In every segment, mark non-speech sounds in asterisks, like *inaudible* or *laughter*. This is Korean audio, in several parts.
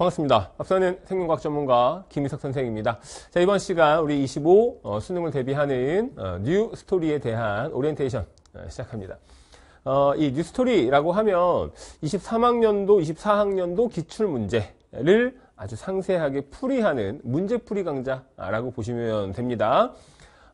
반갑습니다. 앞서는 생명과학 전문가 김희석 선생입니다. 자, 이번 시간 우리 25 어, 수능을 대비하는 어, 뉴 스토리에 대한 오리엔테이션 어, 시작합니다. 어, 이 뉴스토리라고 하면 23학년도, 24학년도 기출문제를 아주 상세하게 풀이하는 문제풀이 강좌라고 보시면 됩니다.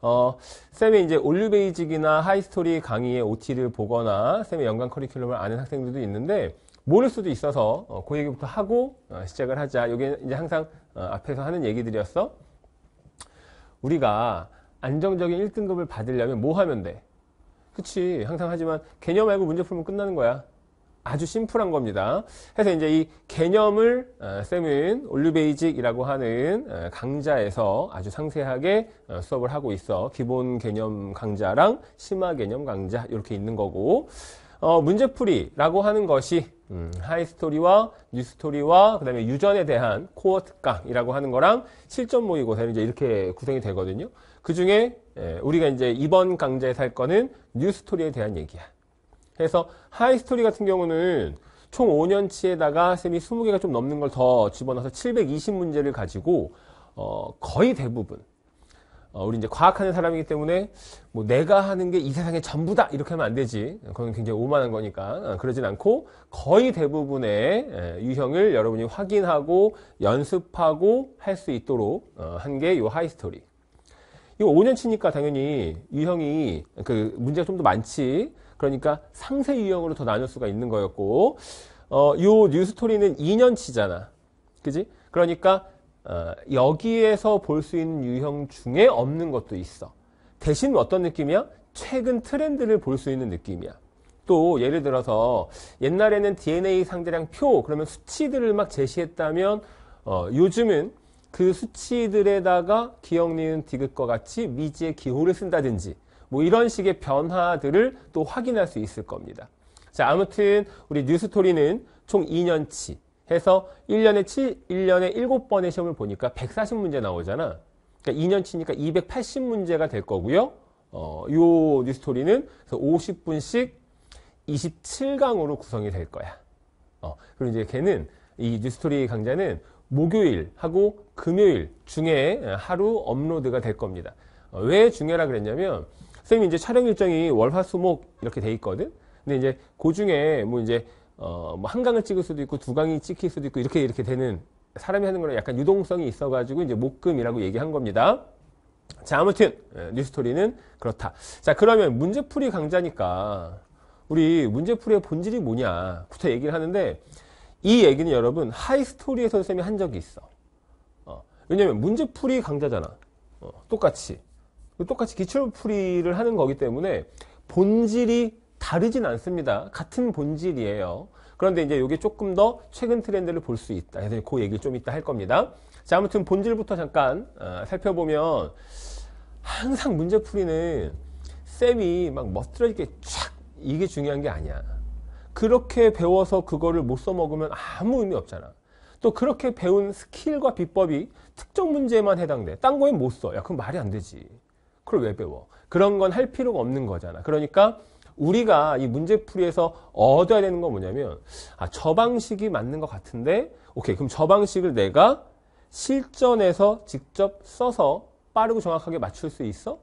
어, 쌤의 이제 올류베이직이나 하이스토리 강의의 OT를 보거나 쌤의 연관 커리큘럼을 아는 학생들도 있는데 모를 수도 있어서 어, 그 얘기부터 하고 어, 시작을 하자. 이게 이제 항상 어, 앞에서 하는 얘기들이었어. 우리가 안정적인 1등급을 받으려면 뭐 하면 돼? 그치. 항상 하지만 개념 알고 문제 풀면 끝나는 거야. 아주 심플한 겁니다. 해서 이제 이 개념을 어, 쌤은 올류베이직이라고 하는 어, 강좌에서 아주 상세하게 어, 수업을 하고 있어. 기본 개념 강좌랑 심화 개념 강좌 이렇게 있는 거고 어, 문제풀이라고 하는 것이 음, 하이스토리와 뉴스토리와 그다음에 유전에 대한 코어 특강이라고 하는 거랑 실전 모의고사는 이제 이렇게 구성이 되거든요. 그 중에 예, 우리가 이제 이번 강좌에살 거는 뉴스토리에 대한 얘기야. 그래서 하이스토리 같은 경우는 총 5년치에다가 쌤이 20개가 좀 넘는 걸 더 집어넣어서 720문제를 가지고 어, 거의 대부분 어, 우리 이제 과학하는 사람이기 때문에 뭐 내가 하는 게 이 세상의 전부다 이렇게 하면 안 되지. 그건 굉장히 오만한 거니까 어, 그러진 않고 거의 대부분의 예, 유형을 여러분이 확인하고 연습하고 할 수 있도록 어, 한게 이 하이스토리. 이거 5년 치니까 당연히 유형이 그 문제가 좀 더 많지. 그러니까 상세 유형으로 더 나눌 수가 있는 거였고, 어, 요 뉴스토리는 2년 치잖아. 그지? 그러니까 어, 여기에서 볼 수 있는 유형 중에 없는 것도 있어. 대신 어떤 느낌이야? 최근 트렌드를 볼 수 있는 느낌이야. 또 예를 들어서 옛날에는 DNA 상대량 표 그러면 수치들을 막 제시했다면 어, 요즘은 그 수치들에다가 기억 니는 디귿과 같이 미지의 기호를 쓴다든지 뭐 이런 식의 변화들을 또 확인할 수 있을 겁니다. 자 아무튼 우리 뉴스토리는 총 2년치 해서 1년에 7, 1년에 7번의 시험을 보니까 140문제 나오잖아. 그러니까 2년 치니까 280문제가 될 거고요. 어, 요 뉴스토리는 50분씩 27강으로 구성이 될 거야. 어, 그리고 이제 걔는 이 뉴스토리 강좌는 목요일하고 금요일 중에 하루 업로드가 될 겁니다. 어, 왜 중요라 하 그랬냐면 선생님이 이제 촬영 일정이 월화수목 이렇게 돼 있거든. 근데 이제 그 중에 뭐 이제 어, 뭐 한강을 찍을 수도 있고 두 강이 찍힐 수도 있고 이렇게 이렇게 되는 사람이 하는 거는 약간 유동성이 있어가지고 이제 목금이라고 얘기한 겁니다. 자, 아무튼 예, 뉴스토리는 그렇다. 자, 그러면 문제풀이 강자니까 우리 문제풀이의 본질이 뭐냐부터 얘기를 하는데 이 얘기는 여러분 하이스토리에서 선생님이 한 적이 있어. 어, 왜냐면 문제풀이 강자잖아. 어, 똑같이. 똑같이 기출풀이를 하는 거기 때문에 본질이 다르진 않습니다. 같은 본질이에요. 그런데 이제 이게 조금 더 최근 트렌드를 볼 수 있다. 그래서 그 얘기를 좀 이따 할 겁니다. 자, 아무튼 본질부터 잠깐 어, 살펴보면 항상 문제풀이는 쌤이 막 멋들어지게 촥 이게 중요한 게 아니야. 그렇게 배워서 그거를 못 써먹으면 아무 의미 없잖아. 또 그렇게 배운 스킬과 비법이 특정 문제에만 해당돼. 딴 거엔 못 써. 야, 그럼 말이 안 되지. 그걸 왜 배워? 그런 건 할 필요가 없는 거잖아. 그러니까 우리가 이 문제풀이에서 얻어야 되는 건 뭐냐면 아, 저 방식이 맞는 것 같은데 오케이 그럼 저 방식을 내가 실전에서 직접 써서 빠르고 정확하게 맞출 수 있어?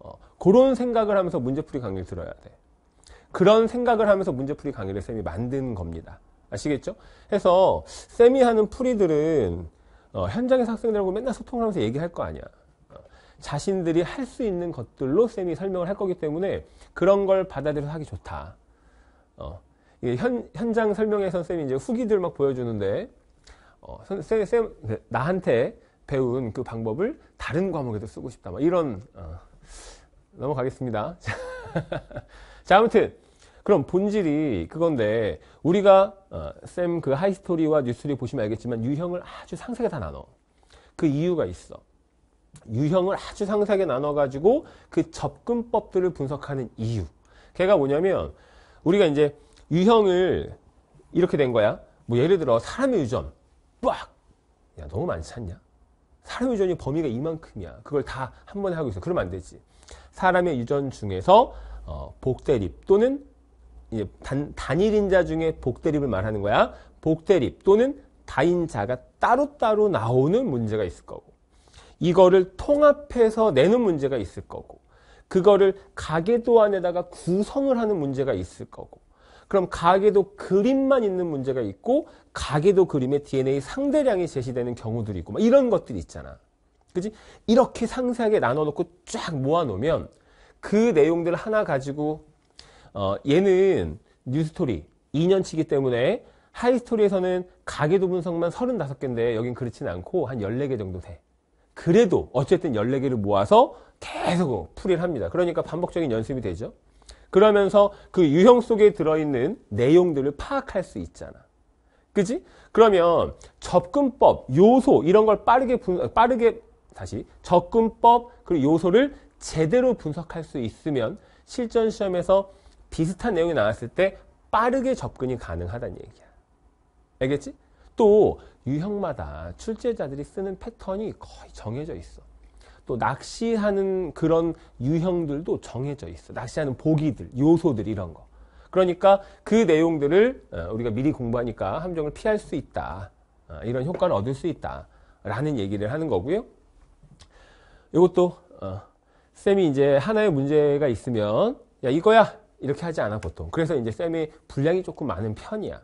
어, 그런 생각을 하면서 문제풀이 강의를 들어야 돼. 그런 생각을 하면서 문제풀이 강의를 쌤이 만든 겁니다. 아시겠죠? 해서 쌤이 하는 풀이들은 어, 현장에서 학생들하고 맨날 소통하면서 을 얘기할 거 아니야. 자신들이 할 수 있는 것들로 쌤이 설명을 할 거기 때문에 그런 걸 받아들여서 하기 좋다. 어, 현, 현장 설명에서 쌤이 이제 후기들 막 보여주는데, 어, 쌤, 쌤, 네, 나한테 배운 그 방법을 다른 과목에도 쓰고 싶다. 막 이런, 어, 넘어가겠습니다. *laughs* 자, 아무튼. 그럼 본질이 그건데 우리가 어, 쌤그 하이스토리와 뉴스리 보시면 알겠지만 유형을 아주 상세하게 다 나눠 그 이유가 있어 유형을 아주 상세하게 나눠가지고 그 접근법들을 분석하는 이유. 걔가 뭐냐면 우리가 이제 유형을 이렇게 된 거야. 뭐 예를 들어 사람의 유전. 빡! 야 너무 많지 않냐? 사람의 유전이 범위가 이만큼이야. 그걸 다 한 번에 하고 있어. 그러면 안 되지. 사람의 유전 중에서 어, 복대립 또는 이제 단, 단일 인자 중에 복대립을 말하는 거야. 복대립 또는 다인자가 따로따로 나오는 문제가 있을 거고. 이거를 통합해서 내는 문제가 있을 거고 그거를 가계도 안에다가 구성을 하는 문제가 있을 거고 그럼 가계도 그림만 있는 문제가 있고 가계도 그림의 DNA 상대량이 제시되는 경우들이 있고 막 이런 것들이 있잖아. 그지? 이렇게 상세하게 나눠놓고 쫙 모아놓으면 그 내용들 하나 가지고 어 얘는 뉴스토리 2년치기 때문에 하이스토리에서는 가계도 분석만 35개인데 여긴 그렇진 않고 한 14개 정도 돼. 그래도 어쨌든 14개를 모아서 계속 풀이를 합니다. 그러니까 반복적인 연습이 되죠. 그러면서 그 유형 속에 들어있는 내용들을 파악할 수 있잖아. 그지? 그러면 접근법, 요소 이런 걸 빠르게 분, 빠르게 다시 접근법 그리고 요소를 제대로 분석할 수 있으면 실전 시험에서 비슷한 내용이 나왔을 때 빠르게 접근이 가능하다는 얘기야. 알겠지? 또 유형마다 출제자들이 쓰는 패턴이 거의 정해져 있어. 또 낚시하는 그런 유형들도 정해져 있어. 낚시하는 보기들, 요소들 이런 거. 그러니까 그 내용들을 어, 우리가 미리 공부하니까 함정을 피할 수 있다. 어, 이런 효과를 얻을 수 있다. 라는 얘기를 하는 거고요. 이것도 어, 쌤이 이제 하나의 문제가 있으면 야 이거야 이렇게 하지 않아 보통. 그래서 이제 쌤이 분량이 조금 많은 편이야.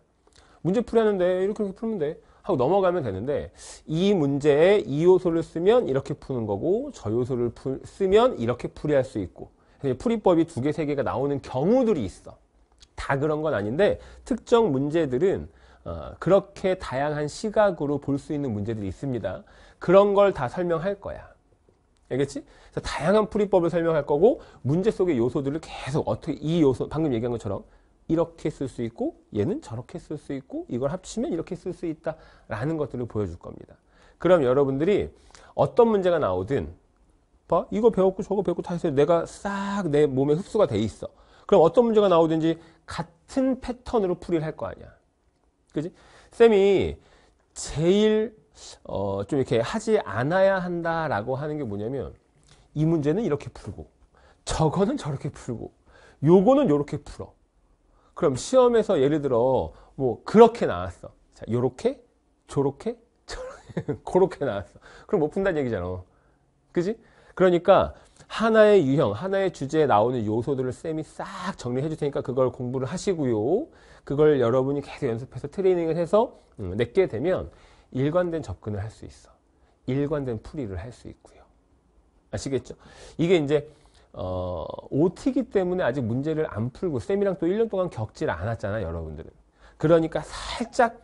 문제 풀이하는데 이렇게 이렇게 풀면 돼 하고 넘어가면 되는데 이 문제에 이 요소를 쓰면 이렇게 푸는 거고 저 요소를 풀, 쓰면 이렇게 풀이할 수 있고 풀이법이 두 개, 세 개가 나오는 경우들이 있어 다 그런 건 아닌데 특정 문제들은 어, 그렇게 다양한 시각으로 볼 수 있는 문제들이 있습니다. 그런 걸 다 설명할 거야. 알겠지? 그래서 다양한 풀이법을 설명할 거고 문제 속의 요소들을 계속 어떻게 이 요소 방금 얘기한 것처럼 이렇게 쓸 수 있고 얘는 저렇게 쓸 수 있고 이걸 합치면 이렇게 쓸 수 있다라는 것들을 보여줄 겁니다. 그럼 여러분들이 어떤 문제가 나오든 봐 이거 배웠고 저거 배웠고 다 해서 내가 싹 내 몸에 흡수가 돼 있어. 그럼 어떤 문제가 나오든지 같은 패턴으로 풀이를 할 거 아니야. 그지? 쌤이 제일 어, 좀 이렇게 하지 않아야 한다라고 하는 게 뭐냐면 이 문제는 이렇게 풀고 저거는 저렇게 풀고 요거는 요렇게 풀어. 그럼 시험에서 예를 들어 뭐 그렇게 나왔어. 자, 요렇게, 저렇게, *laughs* 저렇게, 그렇게 나왔어. 그럼 못 푼다는 얘기잖아. 그지? 그러니까 하나의 유형, 하나의 주제에 나오는 요소들을 쌤이 싹 정리해 줄 테니까 그걸 공부를 하시고요. 그걸 여러분이 계속 연습해서 트레이닝을 해서 음, 냈게 되면 일관된 접근을 할 수 있어. 일관된 풀이를 할 수 있고요. 아시겠죠? 이게 이제 어, OT기 때문에 아직 문제를 안 풀고 쌤이랑 또 1년 동안 겪질 않았잖아 여러분들은. 그러니까 살짝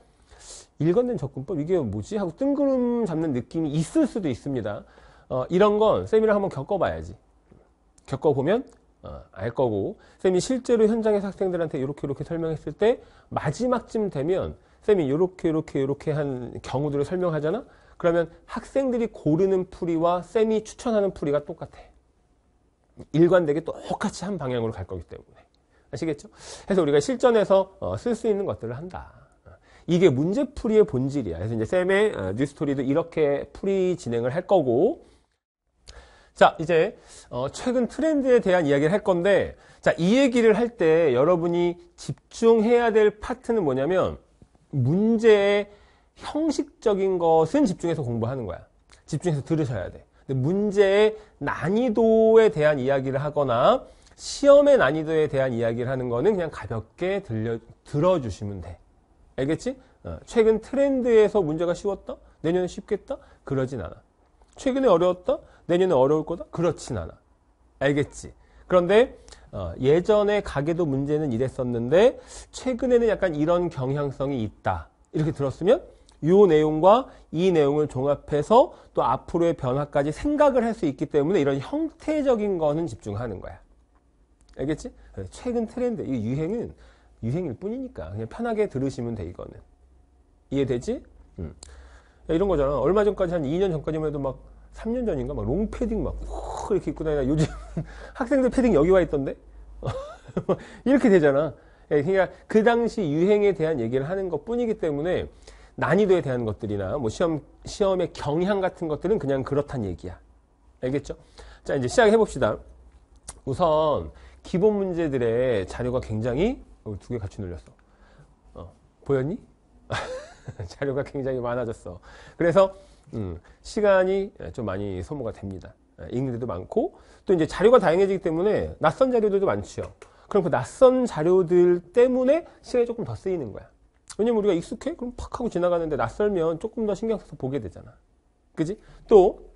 일관된 접근법 이게 뭐지 하고 뜬구름 잡는 느낌이 있을 수도 있습니다. 어, 이런 건 쌤이랑 한번 겪어봐야지. 겪어보면 어, 알 거고 쌤이 실제로 현장에서 학생들한테 이렇게 이렇게 설명했을 때 마지막쯤 되면 쌤이 이렇게 이렇게 이렇게 한 경우들을 설명하잖아. 그러면 학생들이 고르는 풀이와 쌤이 추천하는 풀이가 똑같아. 일관되게 똑같이 한 방향으로 갈 거기 때문에 아시겠죠? 그래서 우리가 실전에서 어, 쓸수 있는 것들을 한다. 이게 문제풀이의 본질이야. 그래서 이제 쌤의 어, 뉴스토리도 이렇게 풀이 진행을 할 거고 자 이제 어, 최근 트렌드에 대한 이야기를 할 건데 자이 얘기를 할 때 여러분이 집중해야 될 파트는 뭐냐면 문제의 형식적인 것은 집중해서 공부하는 거야. 집중해서 들으셔야 돼. 문제의 난이도에 대한 이야기를 하거나 시험의 난이도에 대한 이야기를 하는 거는 그냥 가볍게 들려, 들어주시면 돼. 알겠지? 어, 최근 트렌드에서 문제가 쉬웠다? 내년에 쉽겠다? 그러진 않아. 최근에 어려웠다? 내년에 어려울 거다? 그렇진 않아. 알겠지? 그런데 어, 예전에 가게도 문제는 이랬었는데 최근에는 약간 이런 경향성이 있다. 이렇게 들었으면 요 내용과 이 내용을 종합해서 또 앞으로의 변화까지 생각을 할 수 있기 때문에 이런 형태적인 거는 집중하는 거야. 알겠지? 네, 최근 트렌드, 이 유행은 유행일 뿐이니까 그냥 편하게 들으시면 돼 이거는. 이해되지? 음. 이런 거잖아. 얼마 전까지 한 2년 전까지만 해도 막 3년 전인가 막 롱패딩 막 이렇게 입고 다니나 요즘 *laughs* 학생들 패딩 여기 와 있던데 *laughs* 이렇게 되잖아. 예, 그러니까 그 당시 유행에 대한 얘기를 하는 것 뿐이기 때문에 난이도에 대한 것들이나 뭐 시험, 시험의 경향 같은 것들은 그냥 그렇단 얘기야. 알겠죠? 자, 이제 시작해 봅시다. 우선, 기본 문제들의 자료가 굉장히, 어, 두개 같이 눌렸어. 어, 보였니? *laughs* 자료가 굉장히 많아졌어. 그래서, 음, 시간이 좀 많이 소모가 됩니다. 아, 읽는 데도 많고, 또 이제 자료가 다양해지기 때문에 낯선 자료들도 많지요. 그럼 그 낯선 자료들 때문에 시간이 조금 더 쓰이는 거야. 왜냐면 우리가 익숙해? 그럼 팍 하고 지나가는데 낯설면 조금 더 신경 써서 보게 되잖아. 그지? 또,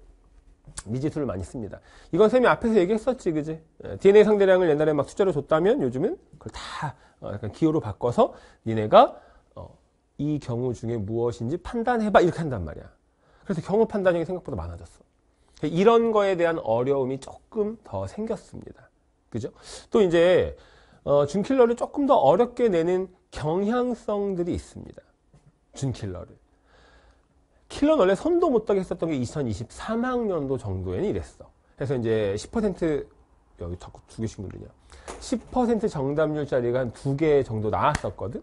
미지수를 많이 씁니다. 이건 쌤이 앞에서 얘기했었지, 그지? 예, DNA 상대량을 옛날에 막 숫자로 줬다면 요즘은 그걸 다 어, 약간 기호로 바꿔서 니네가 어, 이 경우 중에 무엇인지 판단해봐 이렇게 한단 말이야. 그래서 경우 판단형이 생각보다 많아졌어. 이런 거에 대한 어려움이 조금 더 생겼습니다. 그죠? 또 이제 어, 준킬러를 조금 더 어렵게 내는 경향성들이 있습니다. 준 킬러를. 킬러는 원래 선도 못하게 했었던 게 2023학년도 정도에는 이랬어. 그래서 이제 10% 여기 자꾸 두 개씩 누르냐. 10% 정답률 자리가 한 두 개 정도 나왔었거든.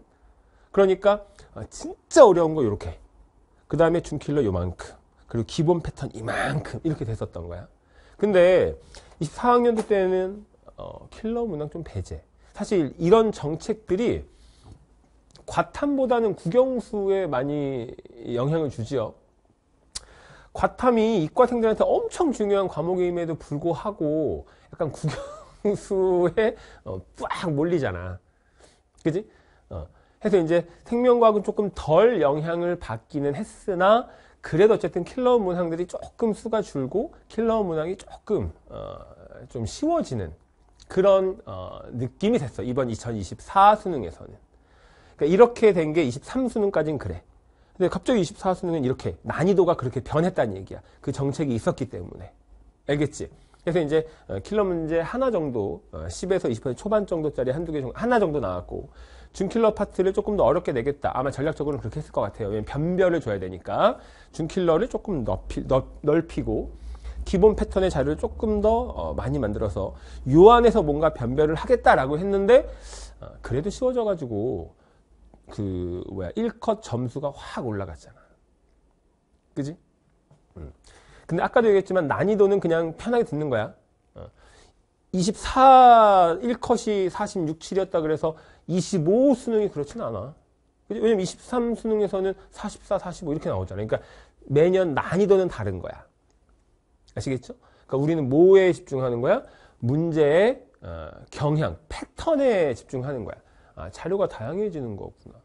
그러니까 아, 진짜 어려운 거 이렇게. 그 다음에 준킬러 요만큼. 그리고 기본 패턴 이만큼 이렇게 됐었던 거야. 근데 24학년도 때는 어, 킬러 문항 좀 배제. 사실 이런 정책들이 과탐보다는 국영수에 많이 영향을 주지요. 과탐이 이과생들한테 엄청 중요한 과목임에도 불구하고 약간 국영수에 어, 빡 몰리잖아. 그지? 어. 해서 이제 생명과학은 조금 덜 영향을 받기는 했으나 그래도 어쨌든 킬러 문항들이 조금 수가 줄고 킬러 문항이 조금 어, 좀 쉬워지는 그런 어, 느낌이 됐어 이번 2024 수능에서는 그러니까 이렇게 된 게 23수능까지는 그래. 근데 갑자기 24수능은 이렇게 난이도가 그렇게 변했다는 얘기야. 그 정책이 있었기 때문에. 알겠지? 그래서 이제 어, 킬러 문제 하나 정도 10에서 어, 20% 초반 정도짜리 한두 개 정도 하나 정도 나왔고 준킬러 파트를 조금 더 어렵게 내겠다. 아마 전략적으로는 그렇게 했을 것 같아요. 왜냐면 변별을 줘야 되니까 준킬러를 조금 넓히, 넓히고 기본 패턴의 자료를 조금 더 어, 많이 만들어서 요 안에서 뭔가 변별을 하겠다라고 했는데 그래도 쉬워져가지고 그 뭐야 1컷 점수가 확 올라갔잖아. 그지? 음. 근데 아까도 얘기했지만 난이도는 그냥 편하게 듣는 거야. 어. 24 1컷이 46, 7이었다 그래서 25 수능이 그렇진 않아. 그치? 왜냐면 23 수능에서는 44, 45 이렇게 나오잖아. 그러니까 매년 난이도는 다른 거야. 아시겠죠? 그러니까 우리는 뭐에 집중하는 거야? 문제의 어, 경향, 패턴에 집중하는 거야. 아, 자료가 다양해지는 거구나.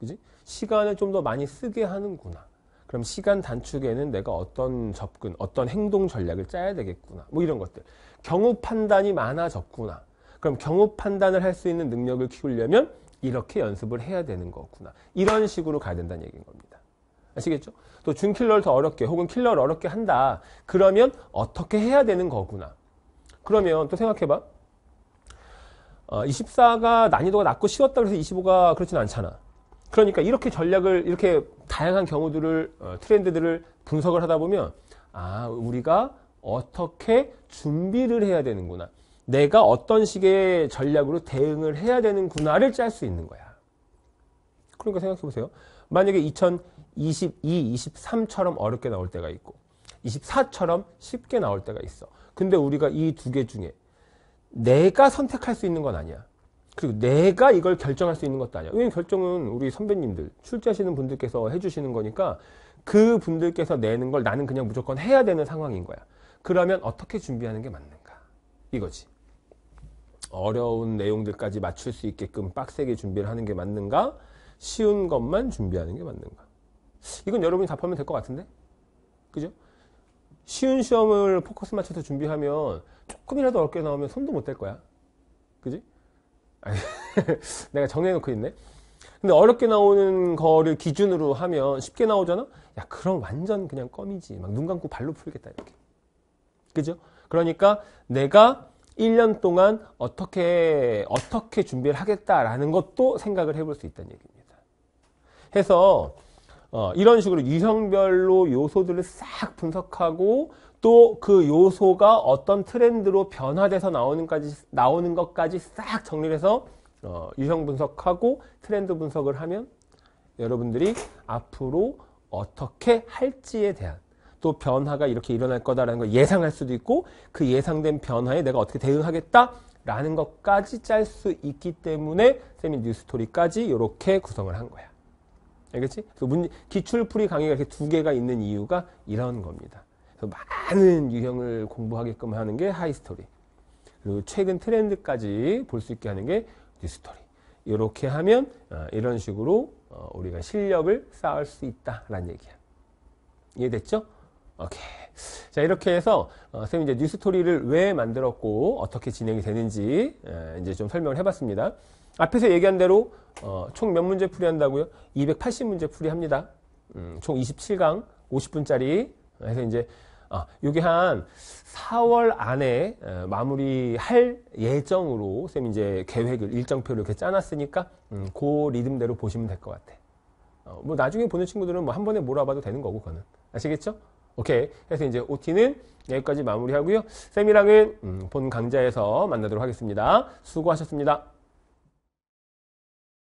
그지? 시간을 좀 더 많이 쓰게 하는구나. 그럼 시간 단축에는 내가 어떤 접근, 어떤 행동 전략을 짜야 되겠구나. 뭐 이런 것들. 경우 판단이 많아졌구나. 그럼 경우 판단을 할 수 있는 능력을 키우려면 이렇게 연습을 해야 되는 거구나. 이런 식으로 가야 된다는 얘기인 겁니다. 아시겠죠? 또 준킬러를 더 어렵게 혹은 킬러를 어렵게 한다. 그러면 어떻게 해야 되는 거구나. 그러면 또 생각해봐. 어, 24가 난이도가 낮고 쉬웠다 그래서 25가 그렇진 않잖아. 그러니까 이렇게 전략을 이렇게 다양한 경우들을 어, 트렌드들을 분석을 하다 보면 아 우리가 어떻게 준비를 해야 되는구나. 내가 어떤 식의 전략으로 대응을 해야 되는구나를 짤 수 있는 거야. 그러니까 생각해 보세요. 만약에 2022, 23처럼 어렵게 나올 때가 있고 24처럼 쉽게 나올 때가 있어. 근데 우리가 이 두 개 중에 내가 선택할 수 있는 건 아니야. 그리고 내가 이걸 결정할 수 있는 것도 아니야. 왜냐면 결정은 우리 선배님들, 출제하시는 분들께서 해주시는 거니까 그 분들께서 내는 걸 나는 그냥 무조건 해야 되는 상황인 거야. 그러면 어떻게 준비하는 게 맞는가? 이거지. 어려운 내용들까지 맞출 수 있게끔 빡세게 준비를 하는 게 맞는가? 쉬운 것만 준비하는 게 맞는가? 이건 여러분이 답하면 될 것 같은데? 그죠? 쉬운 시험을 포커스 맞춰서 준비하면 조금이라도 어렵게 나오면 손도 못 댈 거야. 그지? 아니, *laughs* 내가 정해놓고 있네. 근데 어렵게 나오는 거를 기준으로 하면 쉽게 나오잖아? 야, 그럼 완전 그냥 껌이지. 막 눈 감고 발로 풀겠다, 이렇게. 그죠? 그러니까 내가 1년 동안 어떻게, 어떻게 준비를 하겠다라는 것도 생각을 해볼 수 있다는 얘기입니다. 해서 어, 이런 식으로 유형별로 요소들을 싹 분석하고 또 그 요소가 어떤 트렌드로 변화돼서 나오는까지 나오는 것까지 싹 정리해서 어, 유형 분석하고 트렌드 분석을 하면 여러분들이 앞으로 어떻게 할지에 대한 또 변화가 이렇게 일어날 거다라는 걸 예상할 수도 있고 그 예상된 변화에 내가 어떻게 대응하겠다라는 것까지 짤 수 있기 때문에 세미 뉴스토리까지 이렇게 구성을 한 거야. 알겠지? 문, 기출풀이 강의가 이렇게 두 개가 있는 이유가 이런 겁니다. 그래서 많은 유형을 공부하게끔 하는 게 하이스토리. 그리고 최근 트렌드까지 볼 수 있게 하는 게 뉴스토리. 이렇게 하면 어, 이런 식으로 어, 우리가 실력을 쌓을 수 있다라는 얘기야. 이해됐죠? 오케이. 자 이렇게 해서 어, 쌤이 이제 뉴스토리를 왜 만들었고 어떻게 진행이 되는지 에, 이제 좀 설명을 해봤습니다. 앞에서 얘기한 대로 어, 총 몇 문제 풀이한다고요? 280문제 풀이합니다. 음, 총 27강 50분짜리 해서 이제 아, 요게 한 4월 안에 에, 어, 마무리할 예정으로 쌤 이제 계획을 일정표를 이렇게 짜놨으니까 음, 그 리듬대로 보시면 될 것 같아. 어, 뭐 나중에 보는 친구들은 뭐 한 번에 몰아봐도 되는 거고 그거는 아시겠죠? 오케이. 그래서 이제 OT는 여기까지 마무리하고요. 쌤이랑은 음, 본 강좌에서 만나도록 하겠습니다. 수고하셨습니다.